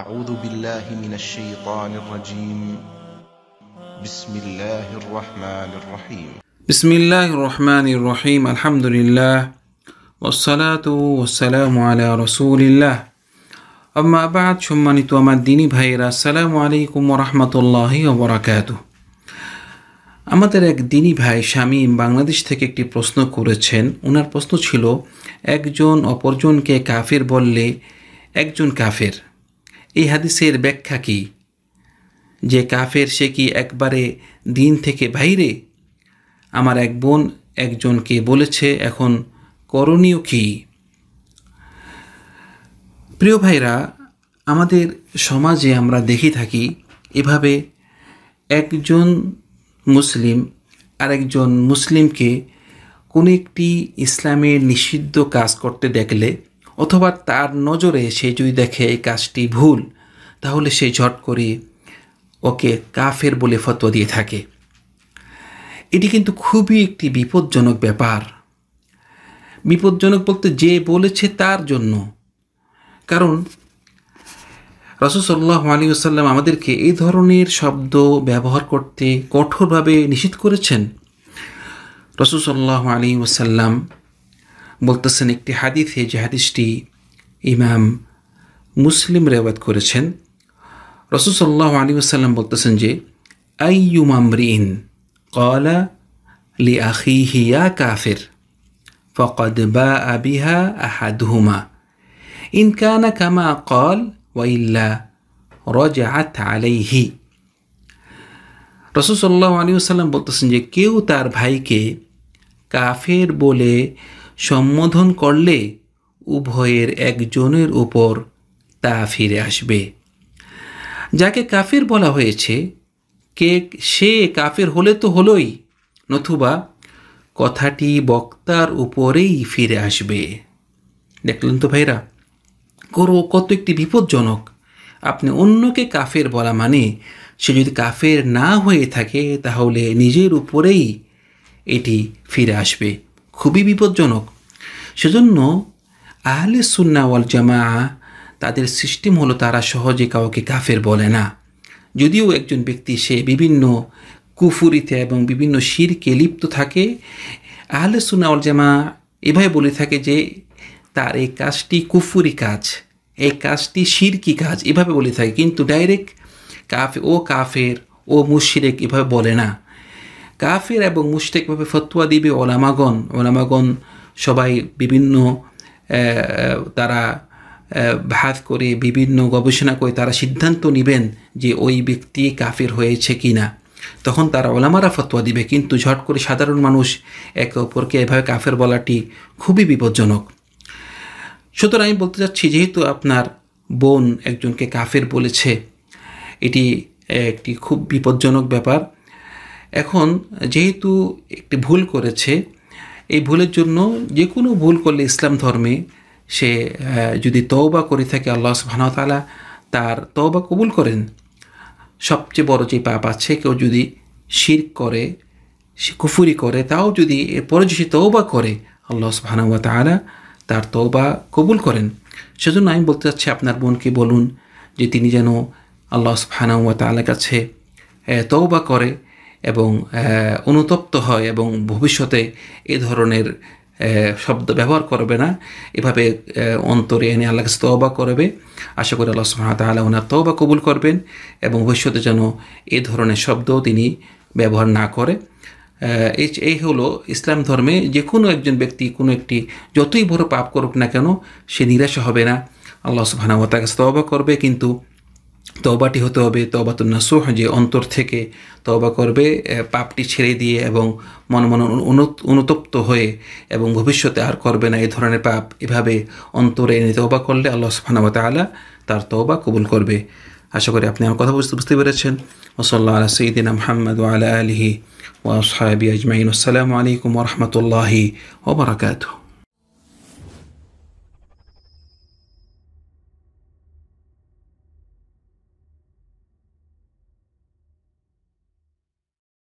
أعوذ بالله من الشيطان الرجيم بسم الله الرحمن الرحيم بسم الله الرحمن الرحيم الحمد لله والصلاة والسلام على رسول الله أما بعد সম্মানিত আমার بهيرا السلام عليكم ورحمة الله وبركاته আমাদের এক দিনী ভাই শামীম বাংলাদেশ থেকে একটি প্রশ্ন করেছেন ওনার প্রশ্ন ছিল একজন অপরজনকে কাফের বললে একজন কাফের এই হাদিসের ব্যাখ্যা কী যে কাফের সে কি একবারে দিন থেকে বাইরে আমার এক বোন একজনকে বলেছে এখন করণীয় কি প্রিয় ভাইরা আমাদের সমাজে আমরা দেখি থাকি এভাবে একজন মুসলিম আরেকজন মুসলিমকে কোনো একটি ইসলামের নিষিদ্ধ কাজ করতে দেখলে অথবা তার নজরে সে যদি দেখে এই কাজটি ভুল তাহলে সে ঝট করে ওকে কাফের বলে ফতোয়া দিয়ে থাকে এটি কিন্তু খুবই একটি বিপজ্জনক ব্যাপার বিপজ্জনক বলতে যে বলেছে তার জন্য কারণ রসসল্লাহ আলী আসাল্লাম আমাদেরকে এই ধরনের শব্দ ব্যবহার করতে কঠোরভাবে নিষেধ করেছেন রসসল্লাহ আলী ওসাল্লাম বলতেছেন একটি হাদিসে যে হাদিসটি ইমাম মুসলিম রেওয়াত করেছেন রসুসল্লাহ আলী আসাল্লাম বলতেছেন যে আইয়ুম আমরিন কলা লি আখি হিয়া কাফের ফকদ বা আবিহা আহাদহুমা ইন কানা কামা কল ওয়াইল্লা রজাত আলাইহি রসুসল্লাহ আলী আসাল্লাম বলতেছেন যে কেউ তার ভাইকে কাফের বলে সম্বোধন করলে উভয়ের একজনের উপর তা ফিরে আসবে যাকে কাফের বলা হয়েছে কে সে কাফের হলে তো হলোই নথুবা কথাটি বক্তার উপরেই ফিরে আসবে দেখলেন তো ভাইরা করো কত একটি বিপজ্জনক আপনি অন্যকে কাফের বলা মানে সে যদি কাফের না হয়ে থাকে তাহলে নিজের উপরেই এটি ফিরে আসবে খুবই বিপজ্জনক সেজন্য আহলে সুন্না ওয়াল জামা তাদের সিস্টেম হলো তারা সহজে কাউকে কাফের বলে না যদিও একজন ব্যক্তি সে বিভিন্ন কুফুরিতে এবং বিভিন্ন শিরকে লিপ্ত থাকে আহলে সুন্না ওয়াল জামা এভাবে বলে থাকে যে তার এই কাজটি কুফুরি কাজ এই কাজটি শিরকি কাজ এভাবে বলে থাকে কিন্তু ডাইরেক্ট কাফে ও কাফের ও মুশিরেক এভাবে বলে না কাফির এবং মুশতেকভাবে ফতুয়া দিবে ওলামাগণ ওলামাগণ সবাই বিভিন্ন তারা ভাত করে বিভিন্ন গবেষণা করে তারা সিদ্ধান্ত নেবেন যে ওই ব্যক্তি কাফের হয়েছে কি না তখন তারা ওলামারা ফতোয়া দিবে কিন্তু ঝট করে সাধারণ মানুষ একে অপরকে এভাবে কাফের বলাটি খুবই বিপজ্জনক সুতরাং আমি বলতে চাচ্ছি যেহেতু আপনার বোন একজনকে কাফের বলেছে এটি একটি খুব বিপজ্জনক ব্যাপার এখন যেহেতু একটি ভুল করেছে এই ভুলের জন্য যে কোনো ভুল করলে ইসলাম ধর্মে সে যদি তওবা করে থাকে আল্লাহ সুহানতালা তার তওবা কবুল করেন সবচেয়ে বড় যে পাপ আছে কেউ যদি শির করে সে কুফুরি করে তাও যদি এরপরে যদি তওবা করে আল্লাহ সুবাহানুয়া তালা তার তওবা কবুল করেন সেজন্য আমি বলতে চাচ্ছি আপনার বোনকে বলুন যে তিনি যেন আল্লাহ সুবাহানুয়া তালের কাছে তওবা করে এবং অনুতপ্ত হয় এবং ভবিষ্যতে এ ধরনের শব্দ ব্যবহার করবে না এভাবে অন্তরে এনে আল্লাহ কাছে তওবা করবে আশা করি আল্লাহ সুহামতাল্লাহ ওনার তওবা কবুল করবেন এবং ভবিষ্যতে যেন এ ধরনের শব্দ তিনি ব্যবহার না করে এই হলো ইসলাম ধর্মে যে কোনো একজন ব্যক্তি কোনো একটি যতই বড় পাপ করুক না কেন সে নিরাশা হবে না আল্লাহ সুহানা তার কাছে তওবা করবে কিন্তু তবাটি হতে হবে তবাতুন নাসুহ যে অন্তর থেকে তবা করবে পাপটি ছেড়ে দিয়ে এবং মন মন অনুতপ্ত হয়ে এবং ভবিষ্যতে আর করবে না এই ধরনের পাপ এভাবে অন্তরে এনে তবা করলে আল্লাহ সুফানাবত আলা তার তবা কবুল করবে আশা করি আপনি আমার কথা বুঝতে বুঝতে পেরেছেন ওসল্লা আলা সঈদিন মোহাম্মদ আলা আলহি ওয়াসাবি আজমাইন আসসালামু আলাইকুম রহমতুল্লাহি ওবরাকাতু